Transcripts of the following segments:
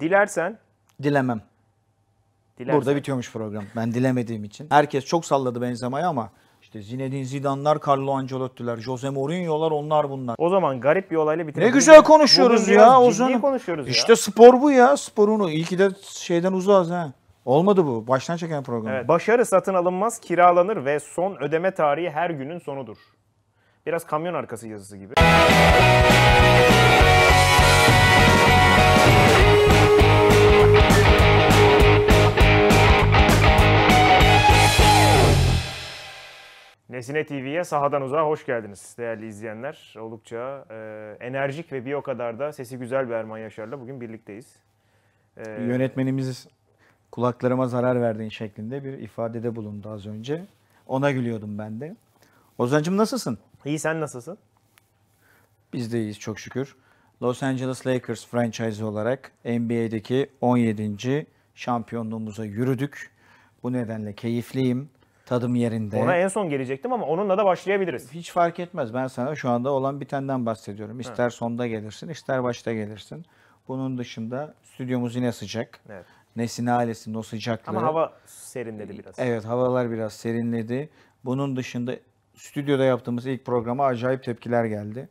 Dilersen. Dilemem. Dilersen. Burada bitiyormuş program. Ben dilemediğim için. Herkes çok salladı Benzema'yı ama işte Zinedine Zidane'lar, Carlo Ancelotti'ler, Jose Mourinho'lar onlar bunlar. O zaman garip bir olayla bitirelim. Ne güzel konuşuyoruz Bugün ya o zaman. konuşuyoruz işte ya. İşte spor bu ya. sporunu. İyi de şeyden uzağız ha. Olmadı bu. Baştan çeken program. Evet, başarı satın alınmaz, kiralanır ve son ödeme tarihi her günün sonudur. Biraz kamyon arkası yazısı gibi. Nesine TV'ye sahadan uzağa hoş geldiniz değerli izleyenler. Oldukça e, enerjik ve bir o kadar da sesi güzel bir Erman Yaşar'la bugün birlikteyiz. E, Yönetmenimiz kulaklarıma zarar verdin şeklinde bir ifadede bulundu az önce. Ona gülüyordum ben de. Ozan'cım nasılsın? İyi sen nasılsın? Biz de iyiyiz çok şükür. Los Angeles Lakers franchise olarak NBA'deki 17. şampiyonluğumuza yürüdük. Bu nedenle keyifliyim tadım yerinde. Ona en son gelecektim ama onunla da başlayabiliriz. Hiç fark etmez. Ben sana şu anda olan bitenden bahsediyorum. İster evet. sonda gelirsin, ister başta gelirsin. Bunun dışında stüdyomuz yine sıcak. Evet. Nesin ailesinin o sıcaklığı. Ama hava serinledi biraz. Evet havalar biraz serinledi. Bunun dışında stüdyoda yaptığımız ilk programa acayip tepkiler geldi.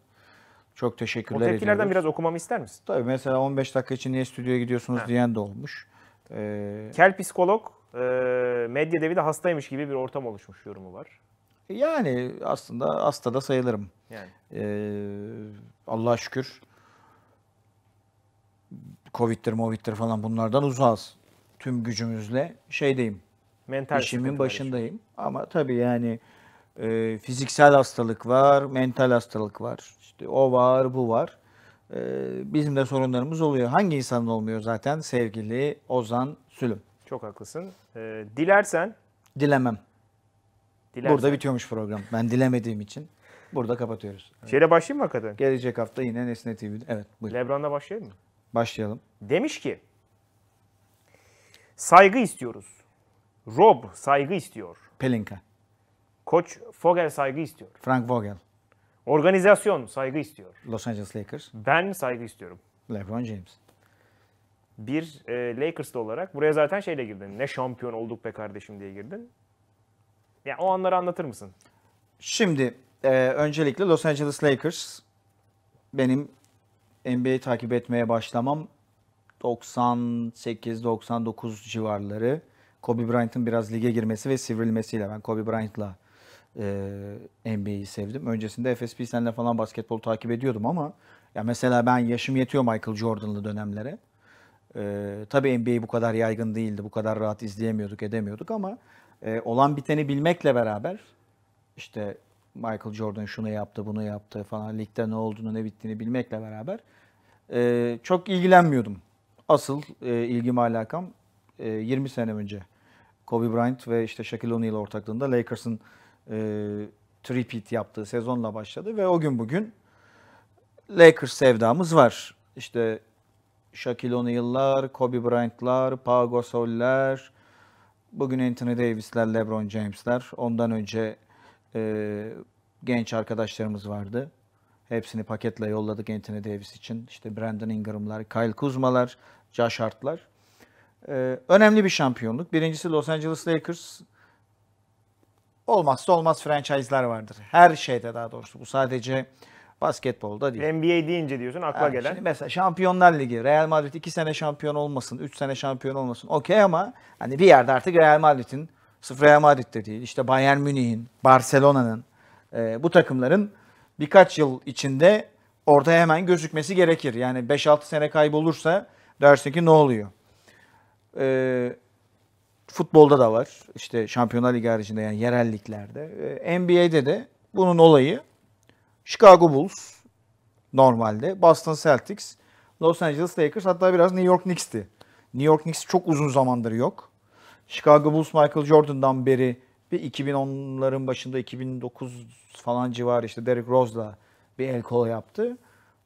Çok teşekkürler ediyoruz. O tepkilerden ediyoruz. biraz okumamı ister misin? Tabii mesela 15 dakika için niye stüdyoya gidiyorsunuz ha. diyen de olmuş. Ee, Kel psikolog e, ee, medya devi de hastaymış gibi bir ortam oluşmuş yorumu var. Yani aslında hasta da sayılırım. Yani. Ee, Allah'a şükür Covid'dir, Movid'dir falan bunlardan uzağız. Tüm gücümüzle şeydeyim. Mental işimin başındayım. Için. Ama tabii yani e, fiziksel hastalık var, mental hastalık var. İşte o var, bu var. E, bizim de sorunlarımız oluyor. Hangi insanın olmuyor zaten? Sevgili Ozan Sülüm. Çok haklısın. Ee, dilersen. Dilemem. Dilersen. Burada bitiyormuş program. Ben dilemediğim için burada kapatıyoruz. Evet. Şeyle başlayayım mı hakikaten? Gelecek hafta yine Nesne TV'de. Evet buyurun. Lebron'la başlayalım mı? Başlayalım. Demiş ki saygı istiyoruz. Rob saygı istiyor. Pelinka. Koç Vogel saygı istiyor. Frank Vogel. Organizasyon saygı istiyor. Los Angeles Lakers. Ben saygı istiyorum. LeBron James bir e, Lakers'lı olarak buraya zaten şeyle girdin. Ne şampiyon olduk be kardeşim diye girdin. Yani o anları anlatır mısın? Şimdi e, öncelikle Los Angeles Lakers benim NBA takip etmeye başlamam 98-99 civarları. Kobe Bryant'ın biraz lige girmesi ve sivrilmesiyle ben Kobe Bryant'la e, NBA'yi sevdim. Öncesinde FSB senle falan basketbol takip ediyordum ama ya mesela ben yaşım yetiyor Michael Jordan'lı dönemlere. E, tabii NBA bu kadar yaygın değildi. Bu kadar rahat izleyemiyorduk, edemiyorduk ama e, olan biteni bilmekle beraber işte Michael Jordan şunu yaptı, bunu yaptı falan ligde ne olduğunu, ne bittiğini bilmekle beraber e, çok ilgilenmiyordum. Asıl e, ilgim alakam e, 20 sene önce Kobe Bryant ve işte Shaquille O'Neal ortaklığında Lakers'ın e, tripit yaptığı sezonla başladı ve o gün bugün Lakers sevdamız var. İşte Shaquille O'Neal'lar, Kobe Bryant'lar, Pau Gasol'ler, bugün Anthony Davis'ler, LeBron James'ler. Ondan önce e, genç arkadaşlarımız vardı. Hepsini paketle yolladık Anthony Davis için. İşte Brandon Ingram'lar, Kyle Kuzma'lar, Josh Hart'lar. Ee, önemli bir şampiyonluk. Birincisi Los Angeles Lakers. Olmazsa olmaz franchise'lar vardır. Her şeyde daha doğrusu. Bu sadece Basketbolda değil. NBA deyince diyorsun akla yani gelen. mesela Şampiyonlar Ligi. Real Madrid 2 sene şampiyon olmasın, 3 sene şampiyon olmasın. Okey ama hani bir yerde artık Real Madrid'in, sıfır Real Madrid'de değil. İşte Bayern Münih'in, Barcelona'nın e, bu takımların birkaç yıl içinde orada hemen gözükmesi gerekir. Yani 5-6 sene kaybolursa dersin ki ne oluyor? Ee, futbolda da var. İşte Şampiyonlar Ligi haricinde yani yerelliklerde liglerde. E, NBA'de de bunun olayı Chicago Bulls normalde. Boston Celtics, Los Angeles Lakers hatta biraz New York Knicks'ti. New York Knicks çok uzun zamandır yok. Chicago Bulls Michael Jordan'dan beri bir 2010'ların başında 2009 falan civarı işte Derrick Rose'la bir el kola yaptı.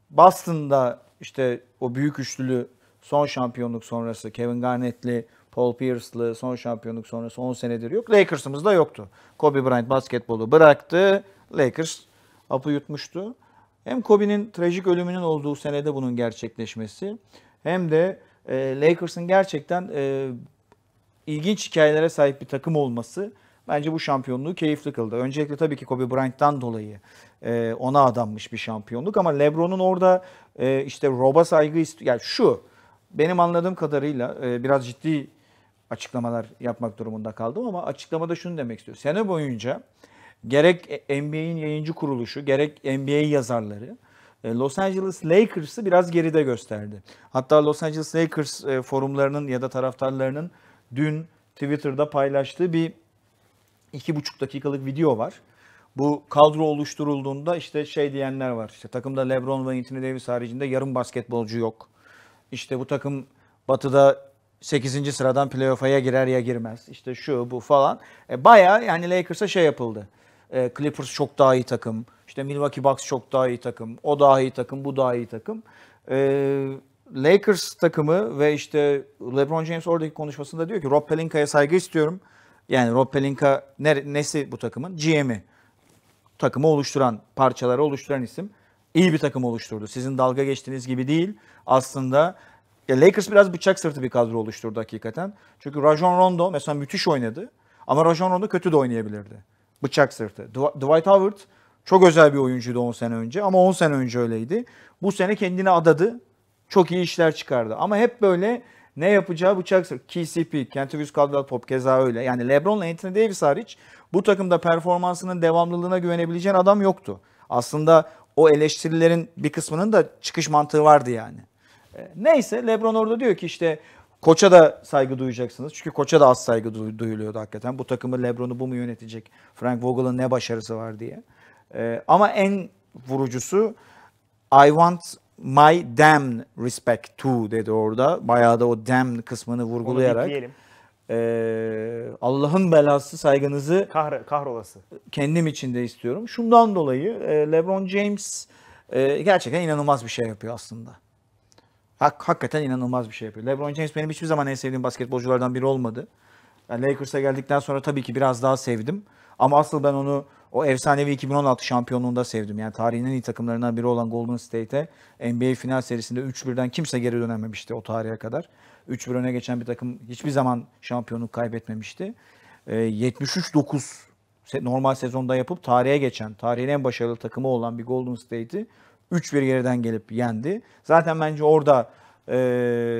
Boston'da işte o büyük üçlülü son şampiyonluk sonrası Kevin Garnett'li, Paul Pierce'lı son şampiyonluk sonrası 10 senedir yok. Lakers'ımız da yoktu. Kobe Bryant basketbolu bıraktı. Lakers Apı yutmuştu. Hem Kobe'nin trajik ölümünün olduğu senede bunun gerçekleşmesi hem de e, Lakers'ın gerçekten e, ilginç hikayelere sahip bir takım olması bence bu şampiyonluğu keyifli kıldı. Öncelikle tabii ki Kobe Bryant'tan dolayı e, ona adanmış bir şampiyonluk ama LeBron'un orada e, işte Rob'a saygı istiyor. Yani şu benim anladığım kadarıyla e, biraz ciddi açıklamalar yapmak durumunda kaldım ama açıklamada şunu demek istiyor. Sene boyunca gerek NBA'in yayıncı kuruluşu, gerek NBA yazarları e, Los Angeles Lakers'ı biraz geride gösterdi. Hatta Los Angeles Lakers e, forumlarının ya da taraftarlarının dün Twitter'da paylaştığı bir iki buçuk dakikalık video var. Bu kadro oluşturulduğunda işte şey diyenler var. İşte takımda LeBron ve Anthony Davis haricinde yarım basketbolcu yok. İşte bu takım Batı'da 8. sıradan playoff'a girer ya girmez. İşte şu bu falan. E, bayağı yani Lakers'a şey yapıldı. E, Clippers çok daha iyi takım. İşte Milwaukee Bucks çok daha iyi takım. O daha iyi takım, bu daha iyi takım. E, Lakers takımı ve işte LeBron James oradaki konuşmasında diyor ki Rob Pelinka'ya saygı istiyorum. Yani Rob Pelinka ne, nesi bu takımın? GM'i. Takımı oluşturan, parçaları oluşturan isim. İyi bir takım oluşturdu. Sizin dalga geçtiğiniz gibi değil. Aslında ya Lakers biraz bıçak sırtı bir kadro oluşturdu hakikaten. Çünkü Rajon Rondo mesela müthiş oynadı. Ama Rajon Rondo kötü de oynayabilirdi. Bıçak sırtı. Dwight Howard çok özel bir oyuncuydu 10 sene önce ama 10 sene önce öyleydi. Bu sene kendini adadı. Çok iyi işler çıkardı. Ama hep böyle ne yapacağı bıçak sırtı. KCP, Kentavius Caldwell Pop keza öyle. Yani LeBron LeBron'la Anthony Davis hariç bu takımda performansının devamlılığına güvenebileceğin adam yoktu. Aslında o eleştirilerin bir kısmının da çıkış mantığı vardı yani. E, neyse LeBron orada diyor ki işte Koça da saygı duyacaksınız. Çünkü koça da az saygı du- duyuluyordu hakikaten. Bu takımı Lebron'u bu mu yönetecek? Frank Vogel'ın ne başarısı var diye. Ee, ama en vurucusu I want my damn respect to dedi orada. Bayağı da o damn kısmını vurgulayarak. e, Allah'ın belası saygınızı Kahr kahrolası. kendim içinde istiyorum. Şundan dolayı e, LeBron James e, gerçekten inanılmaz bir şey yapıyor aslında. Hak, hakikaten inanılmaz bir şey yapıyor. LeBron James benim hiçbir zaman en sevdiğim basketbolculardan biri olmadı. Yani Lakers'a geldikten sonra tabii ki biraz daha sevdim. Ama asıl ben onu o efsanevi 2016 şampiyonluğunda sevdim. Yani tarihin en iyi takımlarından biri olan Golden State'e NBA final serisinde 3-1'den kimse geri dönememişti o tarihe kadar. 3-1 öne geçen bir takım hiçbir zaman şampiyonluk kaybetmemişti. E, ee, 73-9 normal sezonda yapıp tarihe geçen, tarihin en başarılı takımı olan bir Golden State'i 3 bir geriden gelip yendi. Zaten bence orada e,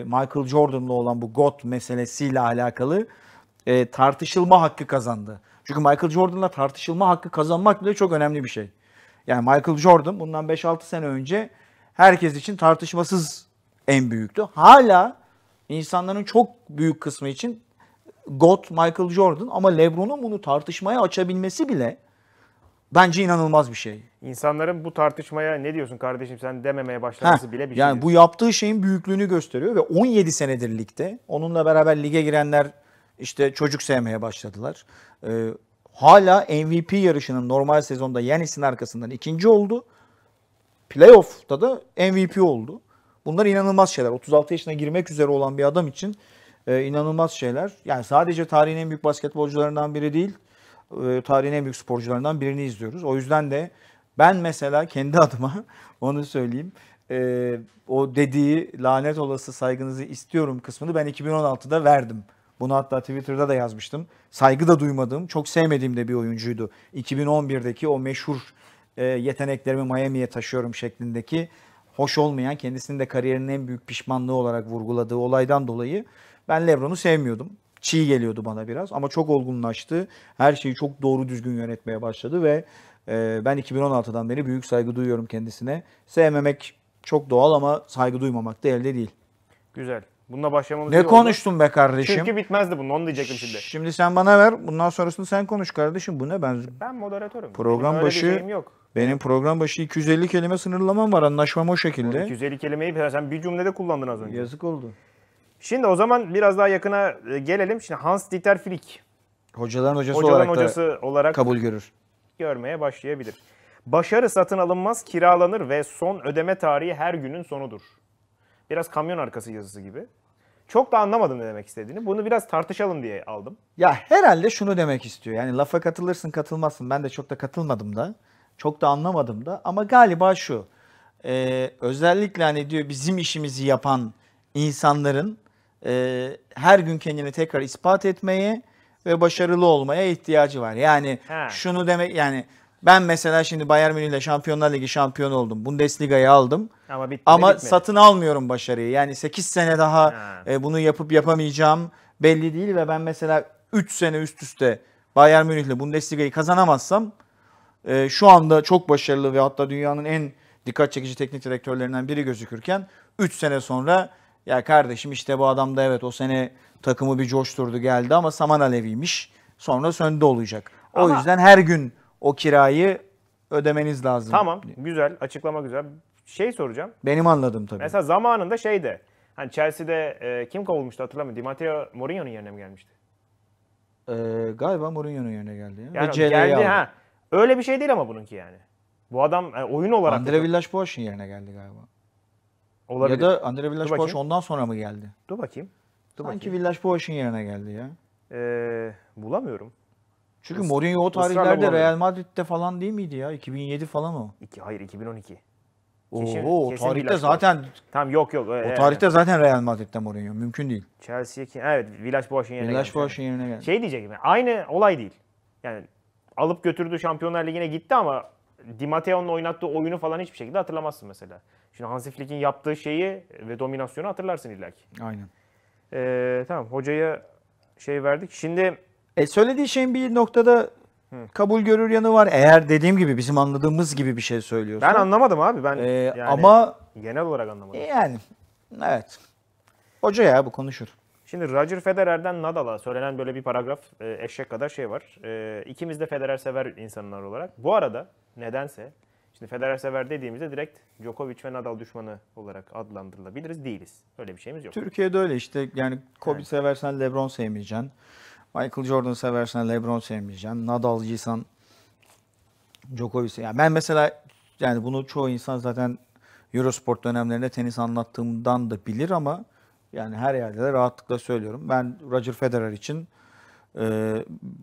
Michael Jordan'la olan bu GOAT meselesiyle alakalı e, tartışılma hakkı kazandı. Çünkü Michael Jordan'la tartışılma hakkı kazanmak bile çok önemli bir şey. Yani Michael Jordan bundan 5-6 sene önce herkes için tartışmasız en büyüktü. Hala insanların çok büyük kısmı için GOAT Michael Jordan ama LeBron'un bunu tartışmaya açabilmesi bile Bence inanılmaz bir şey. İnsanların bu tartışmaya ne diyorsun kardeşim sen dememeye başlaması Heh, bile bir şey. Yani bu yaptığı şeyin büyüklüğünü gösteriyor ve 17 senedir ligde. Onunla beraber lige girenler işte çocuk sevmeye başladılar. Ee, hala MVP yarışının normal sezonda Yanis'in arkasından ikinci oldu. Playoff'ta da MVP oldu. Bunlar inanılmaz şeyler. 36 yaşına girmek üzere olan bir adam için e, inanılmaz şeyler. Yani sadece tarihin en büyük basketbolcularından biri değil. E, tarihin en büyük sporcularından birini izliyoruz. O yüzden de ben mesela kendi adıma onu söyleyeyim. E, o dediği lanet olası saygınızı istiyorum kısmını ben 2016'da verdim. Bunu hatta Twitter'da da yazmıştım. Saygı da duymadığım, çok sevmediğim de bir oyuncuydu. 2011'deki o meşhur e, yeteneklerimi Miami'ye taşıyorum şeklindeki hoş olmayan, kendisinin de kariyerinin en büyük pişmanlığı olarak vurguladığı olaydan dolayı ben LeBron'u sevmiyordum çiğ geliyordu bana biraz ama çok olgunlaştı. Her şeyi çok doğru düzgün yönetmeye başladı ve e, ben 2016'dan beri büyük saygı duyuyorum kendisine. Sevmemek çok doğal ama saygı duymamak da elde değil. Güzel. Bununla başlamamız Ne konuştun be kardeşim? Çünkü bitmezdi bunu onu diyecektim şimdi. Şimdi sen bana ver bundan sonrasını sen konuş kardeşim. Bu ne ben? Ben moderatörüm. Program Benim başı yok. Benim program başı 250 kelime sınırlamam var. Anlaşmam o şekilde. 250 kelimeyi sen bir cümlede kullandın az önce. Yazık oldu. Şimdi o zaman biraz daha yakına e, gelelim. Şimdi Hans Dieter Flick. Hocaların hocası Hocaların olarak hocası olarak kabul görür. Görmeye başlayabilir. Başarı satın alınmaz, kiralanır ve son ödeme tarihi her günün sonudur. Biraz kamyon arkası yazısı gibi. Çok da anlamadım ne demek istediğini. Bunu biraz tartışalım diye aldım. Ya herhalde şunu demek istiyor. Yani lafa katılırsın katılmazsın. Ben de çok da katılmadım da. Çok da anlamadım da. Ama galiba şu. E, özellikle hani diyor bizim işimizi yapan insanların e, her gün kendini tekrar ispat etmeye ve başarılı olmaya ihtiyacı var. Yani He. şunu demek yani ben mesela şimdi Bayern Münih'le Şampiyonlar Ligi şampiyonu oldum. Bundesliga'yı aldım. Ama, bitti, Ama bitmedi. satın almıyorum başarıyı. Yani 8 sene daha e, bunu yapıp yapamayacağım belli değil ve ben mesela 3 sene üst üste Bayern Münih'le Bundesliga'yı kazanamazsam e, şu anda çok başarılı ve hatta dünyanın en dikkat çekici teknik direktörlerinden biri gözükürken 3 sene sonra ya kardeşim işte bu adam da evet o sene takımı bir coşturdu geldi ama saman aleviymiş. Sonra söndü olacak. O ama, yüzden her gün o kirayı ödemeniz lazım. Tamam güzel açıklama güzel. Şey soracağım. Benim anladım tabii. Mesela zamanında şeyde hani Chelsea'de e, kim kovulmuştu hatırlamıyorum. Di Matteo Mourinho'nun yerine mi gelmişti? Ee, galiba Mourinho'nun yerine geldi. Ya. Yani geldi aldı. ha. Öyle bir şey değil ama bununki yani. Bu adam yani e, oyun olarak... Andre Villas-Boas'ın yerine geldi galiba. Olabilir. Ya da Andre Villas-Boas ondan sonra mı geldi? Dur bakayım. Dur Sanki Villas-Boas'ın yerine geldi ya. Ee, bulamıyorum. Çünkü Mourinho o tarihlerde Real Madrid'de falan değil miydi ya? 2007 falan o. İki, hayır 2012. Oo, kesin ee, o tarihte villas zaten tam yok yok. o tarihte zaten Real Madrid'de Mourinho. Mümkün değil. Chelsea ki evet Villas-Boas'ın yerine geldi. Villas-Boas'ın yerine geldi. Şey diyecek mi? Aynı olay değil. Yani alıp götürdü Şampiyonlar Ligi'ne gitti ama Di Matteo'nun oynattığı oyunu falan hiçbir şekilde hatırlamazsın mesela. Şimdi Hansi Flick'in yaptığı şeyi ve dominasyonu hatırlarsın illaki. Aynen. Ee, tamam hocaya şey verdik. Şimdi e, söylediği şeyin bir noktada kabul görür yanı var. Eğer dediğim gibi bizim anladığımız gibi bir şey söylüyorsun. Ben anlamadım abi ben. Ee, yani ama genel olarak anlamadım. Yani evet. Hoca ya bu konuşur. Şimdi Roger Federer'den Nadal'a söylenen böyle bir paragraf e, eşek kadar şey var. E, ikimiz de Federer sever insanlar olarak. Bu arada nedense şimdi Federer sever dediğimizde direkt Djokovic ve Nadal düşmanı olarak adlandırılabiliriz. Değiliz. Öyle bir şeyimiz yok. Türkiye'de öyle işte yani Kobe evet. seversen LeBron sevmeyeceksin. Michael Jordan seversen LeBron sevmeyeceksin. Nadal'cıysan Djokovic'i. Yani ben mesela yani bunu çoğu insan zaten Eurosport dönemlerinde tenis anlattığımdan da bilir ama yani her yerde de rahatlıkla söylüyorum. Ben Roger Federer için e,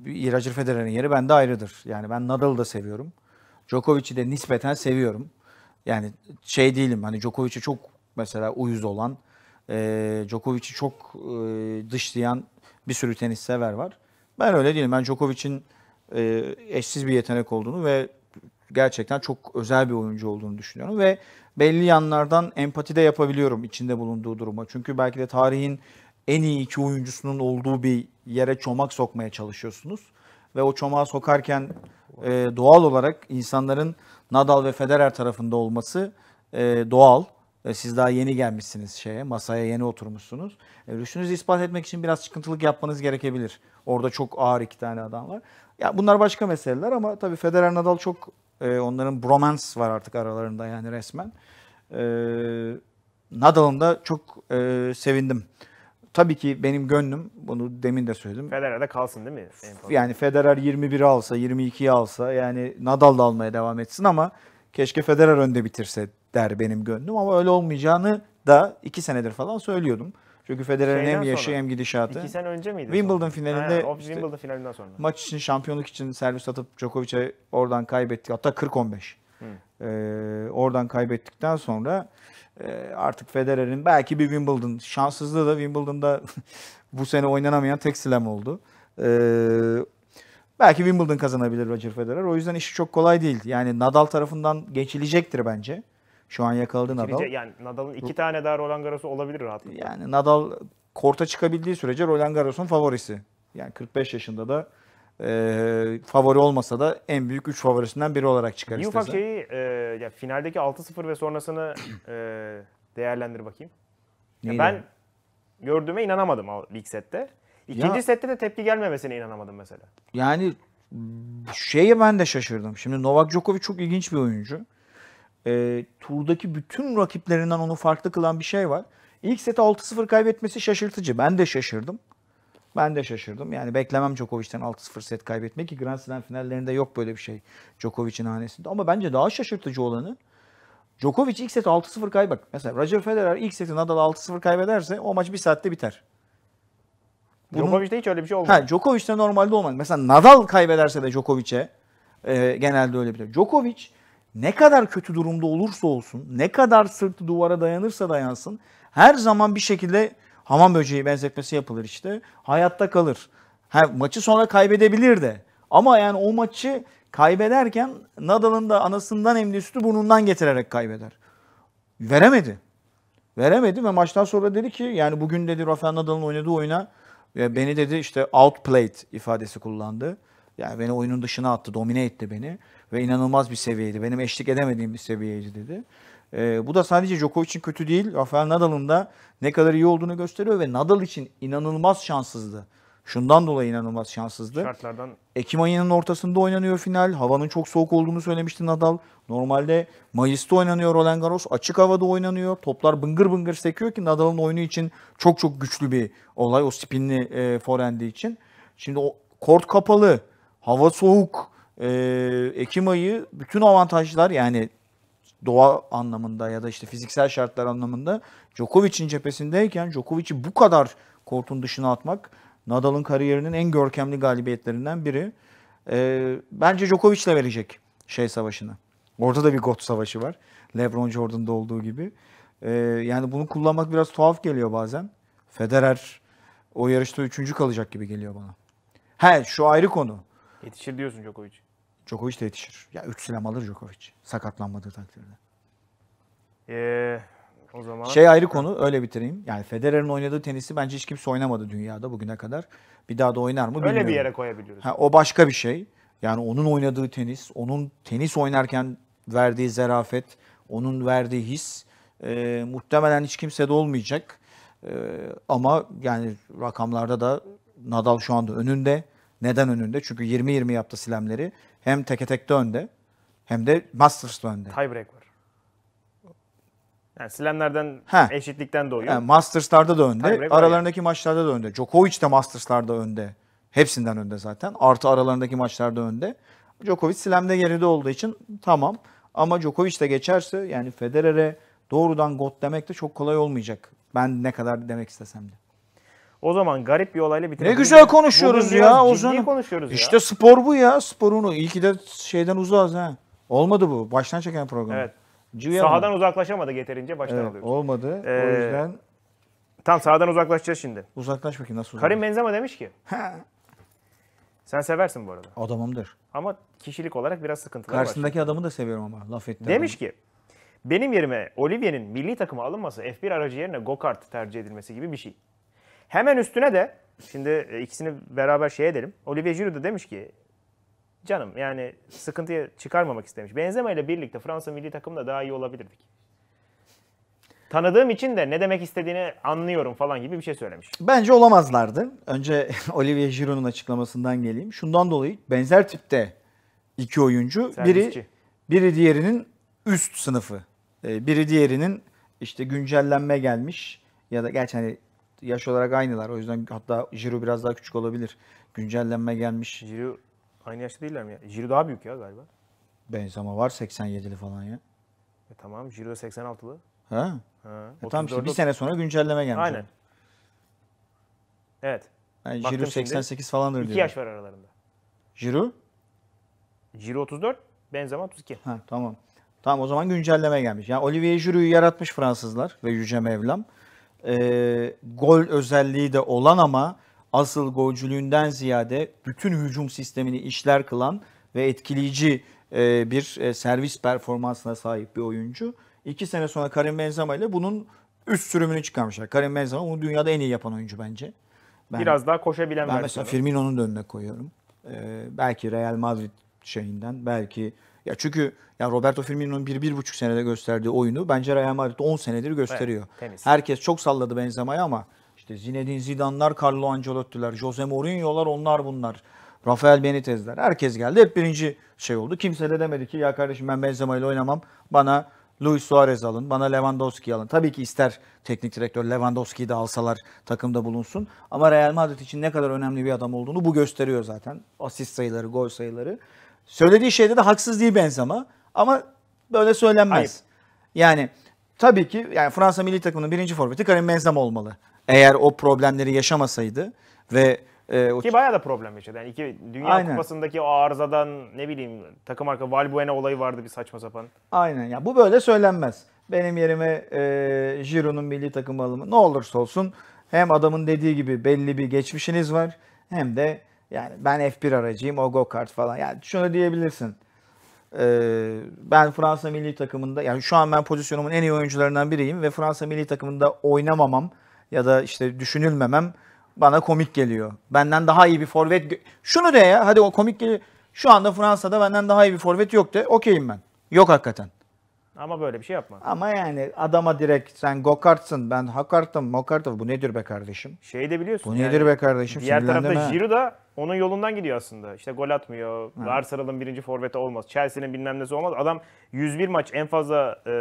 Roger Federer'in yeri bende ayrıdır. Yani ben Nadal'ı da seviyorum. Djokovic'i de nispeten seviyorum. Yani şey değilim hani Djokovic'e çok mesela uyuz olan, e, Djokovic'i çok e, dışlayan bir sürü tenis sever var. Ben öyle değilim. Ben Djokovic'in e, eşsiz bir yetenek olduğunu ve gerçekten çok özel bir oyuncu olduğunu düşünüyorum ve belli yanlardan empati de yapabiliyorum içinde bulunduğu duruma. Çünkü belki de tarihin en iyi iki oyuncusunun olduğu bir yere çomak sokmaya çalışıyorsunuz. Ve o çomağı sokarken e, doğal olarak insanların Nadal ve Federer tarafında olması e, doğal. E, siz daha yeni gelmişsiniz şeye, masaya yeni oturmuşsunuz. E, rüşünüzü ispat etmek için biraz çıkıntılık yapmanız gerekebilir. Orada çok ağır iki tane adam var. Ya bunlar başka meseleler ama tabii Federer Nadal çok e, onların bromance var artık aralarında yani resmen. E, Nadal'ın da çok e, sevindim. Tabii ki benim gönlüm, bunu demin de söyledim. Federer'de kalsın değil mi? Yani Federer 21'i alsa, 22'yi alsa yani Nadal da almaya devam etsin ama keşke Federer önde bitirse der benim gönlüm ama öyle olmayacağını da iki senedir falan söylüyordum. Çünkü Federer'in hem yaşı sonra, hem gidişatı. İki sene önce miydi? Wimbledon sonra? finalinde. Aynen, işte, Wimbledon finalinden sonra. Maç için şampiyonluk için servis atıp Djokovic'e oradan kaybettik. Hatta 40-15. Hmm. Ee, oradan kaybettikten sonra e, artık Federer'in belki bir Wimbledon şanssızlığı da Wimbledon'da bu sene oynanamayan tek slam oldu. Ee, belki Wimbledon kazanabilir Roger Federer. O yüzden işi çok kolay değil. Yani Nadal tarafından geçilecektir bence. Şu an yakaladı Nadal. Yani Nadal'ın iki tane daha Roland Garros'u olabilir rahatlıkla. Yani Nadal korta çıkabildiği sürece Roland Garros'un favorisi. Yani 45 yaşında da e, favori olmasa da en büyük 3 favorisinden biri olarak çıkar Bir ufak şeyi e, ya finaldeki 6-0 ve sonrasını e, değerlendir bakayım. Ya ben gördüğüme inanamadım ilk sette. İkinci ya, sette de tepki gelmemesine inanamadım mesela. Yani şeye ben de şaşırdım. Şimdi Novak Djokovic çok ilginç bir oyuncu e, turdaki bütün rakiplerinden onu farklı kılan bir şey var. İlk seti 6-0 kaybetmesi şaşırtıcı. Ben de şaşırdım. Ben de şaşırdım. Yani beklemem Djokovic'ten 6-0 set kaybetmek ki Grand Slam finallerinde yok böyle bir şey Djokovic'in hanesinde. Ama bence daha şaşırtıcı olanı Djokovic ilk set 6-0 kaybet. Mesela Roger Federer ilk seti Nadal 6-0 kaybederse o maç bir saatte biter. Bunun... Djokovic'de hiç öyle bir şey olmadı. Ha, Djokovic'de normalde olmaz. Mesela Nadal kaybederse de Djokovic'e e, genelde öyle biter. Djokovic ne kadar kötü durumda olursa olsun, ne kadar sırtı duvara dayanırsa dayansın her zaman bir şekilde hamam böceği benzetmesi yapılır işte. Hayatta kalır. Ha, maçı sonra kaybedebilir de. Ama yani o maçı kaybederken Nadal'ın da anasından emdi sütü burnundan getirerek kaybeder. Veremedi. Veremedi ve maçtan sonra dedi ki yani bugün dedi Rafael Nadal'ın oynadığı oyuna e, beni dedi işte outplayed ifadesi kullandı. Yani beni oyunun dışına attı, domine etti beni ve inanılmaz bir seviyeydi. Benim eşlik edemediğim bir seviyeydi dedi. E, bu da sadece Djokovic'in kötü değil, Rafael Nadal'ın da ne kadar iyi olduğunu gösteriyor ve Nadal için inanılmaz şanssızdı. Şundan dolayı inanılmaz şanssızdı. Şartlardan... Ekim ayının ortasında oynanıyor final. Havanın çok soğuk olduğunu söylemişti Nadal. Normalde Mayıs'ta oynanıyor Roland Garros. Açık havada oynanıyor. Toplar bıngır bıngır sekiyor ki Nadal'ın oyunu için çok çok güçlü bir olay. O spinli e, forendi için. Şimdi o kort kapalı, hava soğuk. Ee, Ekim ayı bütün avantajlar yani doğa anlamında ya da işte fiziksel şartlar anlamında Djokovic'in cephesindeyken Djokovic'i bu kadar kortun dışına atmak Nadal'ın kariyerinin en görkemli galibiyetlerinden biri. Ee, bence Djokovic'le verecek şey savaşını. Orada da bir GOT savaşı var. LeBron Jordan'da olduğu gibi. Ee, yani bunu kullanmak biraz tuhaf geliyor bazen. Federer o yarışta üçüncü kalacak gibi geliyor bana. He şu ayrı konu. Yetişir diyorsun Djokovic. Djokovic de yetişir. Ya 3 slam alır Djokovic sakatlanmadığı takdirde. Ee, o zaman... Şey ayrı konu öyle bitireyim. Yani Federer'in oynadığı tenisi bence hiç kimse oynamadı dünyada bugüne kadar. Bir daha da oynar mı bilmiyorum. Öyle bir yere koyabiliyoruz. Ha, o başka bir şey. Yani onun oynadığı tenis, onun tenis oynarken verdiği zarafet, onun verdiği his e, muhtemelen hiç kimse de olmayacak. E, ama yani rakamlarda da Nadal şu anda önünde. Neden önünde? Çünkü 20-20 yaptı slamleri. Hem teke tekte önde hem de Masters'da önde. Tiebreak var. Yani slamlerden ha. eşitlikten doğuyor. Yani Masters'larda da önde. aralarındaki yani. maçlarda da önde. Djokovic de Masters'larda önde. Hepsinden önde zaten. Artı aralarındaki maçlarda önde. Djokovic slamde geride olduğu için tamam. Ama Djokovic de geçerse yani Federer'e doğrudan got demek de çok kolay olmayacak. Ben ne kadar demek istesem de. O zaman garip bir olayla bitirdik. Ne güzel konuşuyoruz Bugün ya Ozan. konuşuyoruz İşte ya. spor bu ya. sporunu. İyi ki de şeyden uzağız ha. Olmadı bu. Baştan çeken program. Evet. Cüya sahadan mı? uzaklaşamadık yeterince baştan evet, alıyoruz. Olmadı. Ee, o yüzden tam sahadan uzaklaşacağız şimdi. Uzaklaş bakayım nasıl uzaklaş. Karim Benzema demiş ki. sen seversin bu arada. Adamımdır. Ama kişilik olarak biraz sıkıntılar Karşısındaki var. Karşısındaki adamı da seviyorum ama laf etti. Demiş adamı. ki benim yerime Olivier'in milli takıma alınması F1 aracı yerine go-kart tercih edilmesi gibi bir şey. Hemen üstüne de şimdi e, ikisini beraber şey edelim. Olivier Giroud da demiş ki canım yani sıkıntıya çıkarmamak istemiş. Benzema ile birlikte Fransa milli takımda daha iyi olabilirdik. Tanıdığım için de ne demek istediğini anlıyorum falan gibi bir şey söylemiş. Bence olamazlardı. Önce Olivier Giroud'un açıklamasından geleyim. Şundan dolayı benzer tipte iki oyuncu. Servisçi. Biri biri diğerinin üst sınıfı. E, biri diğerinin işte güncellenme gelmiş ya da gerçi hani yaş olarak aynılar. O yüzden hatta Jiro biraz daha küçük olabilir. Güncellenme gelmiş. Jiro aynı yaşta değiller mi ya? Jiro daha büyük ya galiba. Benzema var 87'li falan ya. E tamam Jiro 86'lı. Ha? ha. E tamam işte bir sene sonra güncelleme gelmiş. Aynen. Yani. Evet. Yani Jiro 88 şimdi, falandır diyor. 2 yaş var aralarında. Jiro? Jiro 34, Benzema 32. Ha, tamam. Tamam o zaman güncelleme gelmiş. Yani Olivier Giroud'u yaratmış Fransızlar ve Yüce Mevlam e, gol özelliği de olan ama asıl golcülüğünden ziyade bütün hücum sistemini işler kılan ve etkileyici e, bir e, servis performansına sahip bir oyuncu. İki sene sonra Karim Benzema ile bunun üst sürümünü çıkarmışlar. Karim Benzema bunu dünyada en iyi yapan oyuncu bence. Ben, Biraz daha koşabilen Ben mesela Firmino'nun önüne koyuyorum. Ee, belki Real Madrid şeyinden, belki ya çünkü yani Roberto Firmino'nun bir, bir buçuk senede gösterdiği oyunu bence Real Madrid 10 senedir gösteriyor. Evet, temiz. Herkes çok salladı Benzema'yı ama işte Zinedine Zidane'lar, Carlo Ancelotti'ler, Jose Mourinho'lar onlar bunlar. Rafael Benitez'ler. Herkes geldi. Hep birinci şey oldu. Kimse de demedi ki ya kardeşim ben Benzema ile oynamam. Bana Luis Suarez alın, bana Lewandowski alın. Tabii ki ister teknik direktör Lewandowski'yi de alsalar takımda bulunsun. Ama Real Madrid için ne kadar önemli bir adam olduğunu bu gösteriyor zaten. Asist sayıları, gol sayıları. Söylediği şeyde de haksız değil Benzema ama böyle söylenmez. Ayıp. Yani tabii ki yani Fransa milli takımının birinci forveti Karim Benzema olmalı. Eğer o problemleri yaşamasaydı ve e, o... Ki bayağı da problem yaşadı. Yani iki, Dünya Aynen. Kupası'ndaki o arızadan ne bileyim takım arka Valbuena olayı vardı bir saçma sapan. Aynen ya yani bu böyle söylenmez. Benim yerime e, Giroud'un milli takım alımı ne olursa olsun hem adamın dediği gibi belli bir geçmişiniz var hem de yani ben F1 aracıyım, o go kart falan. Yani şöyle diyebilirsin. Ee, ben Fransa milli takımında yani şu an ben pozisyonumun en iyi oyuncularından biriyim ve Fransa milli takımında oynamamam ya da işte düşünülmemem bana komik geliyor. Benden daha iyi bir forvet şunu de ya hadi o komik geliyor. Şu anda Fransa'da benden daha iyi bir forvet yok de okeyim ben. Yok hakikaten. Ama böyle bir şey yapma. Ama yani adama direkt sen gokartsın ben hakartım mokartım bu nedir be kardeşim? Şey de biliyorsun. Bu yani, nedir be kardeşim? Diğer tarafta ha. Giroud da onun yolundan gidiyor aslında. İşte gol atmıyor. Ha. Arsenal'ın birinci forveti olmaz. Chelsea'nin bilmem nesi olmaz. Adam 101 maç en fazla e,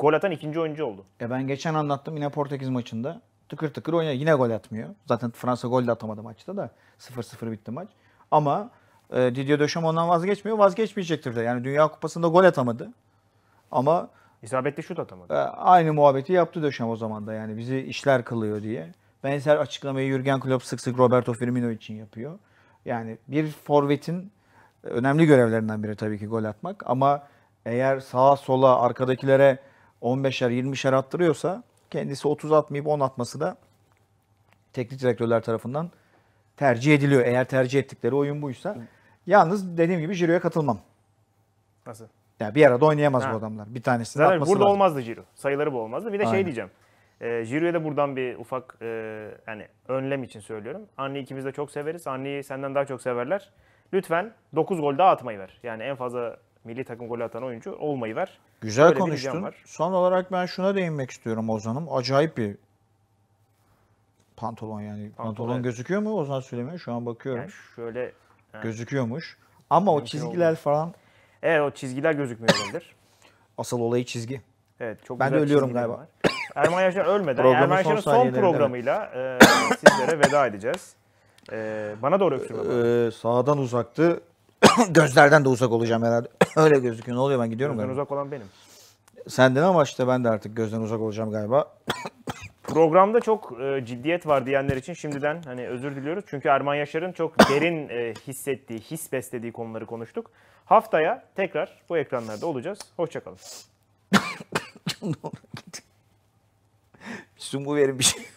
gol atan ikinci oyuncu oldu. E ben geçen anlattım yine Portekiz maçında. Tıkır tıkır oynuyor. Yine gol atmıyor. Zaten Fransa gol de atamadı maçta da. 0-0 bitti maç. Ama e, Didier Deschamps ondan vazgeçmiyor. Vazgeçmeyecektir de. Yani Dünya Kupası'nda gol atamadı. Ama isabetli şut atamadı. E, aynı muhabbeti yaptı Döşem o zaman da yani bizi işler kılıyor diye. Benzer açıklamayı Jürgen Klopp sık sık Roberto Firmino için yapıyor. Yani bir forvetin önemli görevlerinden biri tabii ki gol atmak ama eğer sağa sola arkadakilere 15'er 20'şer attırıyorsa kendisi 30 atmayıp 10 atması da teknik direktörler tarafından tercih ediliyor. Eğer tercih ettikleri oyun buysa. Yalnız dediğim gibi Jiro'ya katılmam. Nasıl? Yani bir arada oynayamaz ha. bu adamlar. Bir tanesini Zaten atması burada lazım. olmazdı Ciro. Sayıları bu olmazdı. Bir de şey Aynen. şey diyeceğim. E, ee, Jiro'ya da buradan bir ufak e, yani önlem için söylüyorum. Anneyi ikimiz de çok severiz. Anneyi senden daha çok severler. Lütfen 9 gol daha atmayı ver. Yani en fazla milli takım golü atan oyuncu olmayı ver. Güzel Böyle konuştun. Son olarak ben şuna değinmek istiyorum Ozan'ım. Acayip bir pantolon yani. Pantolon, pantolon evet. gözüküyor mu Ozan Süleyman? Şu an bakıyorum. Yani şöyle. Yani. Gözüküyormuş. Ama Mümkün o çizgiler oldu. falan eğer o çizgiler gözükmüyor olabilir. Asıl olayı çizgi. Evet çok Ben de ölüyorum galiba. var. Erman Yaşar ölmeden, Programın Erman son Yaşar'ın son, saniyelerinde, programıyla e, sizlere veda edeceğiz. E, bana doğru öksürme. bu. sağdan uzaktı. Gözlerden de uzak olacağım herhalde. Öyle gözüküyor. Ne oluyor ben gidiyorum Gözden galiba. uzak olan benim. Senden ama işte ben de artık gözden uzak olacağım galiba. programda çok e, ciddiyet var diyenler için şimdiden hani özür diliyoruz. Çünkü Erman Yaşar'ın çok derin e, hissettiği, his beslediği konuları konuştuk. Haftaya tekrar bu ekranlarda olacağız. Hoşçakalın. Sungu verin bir şey.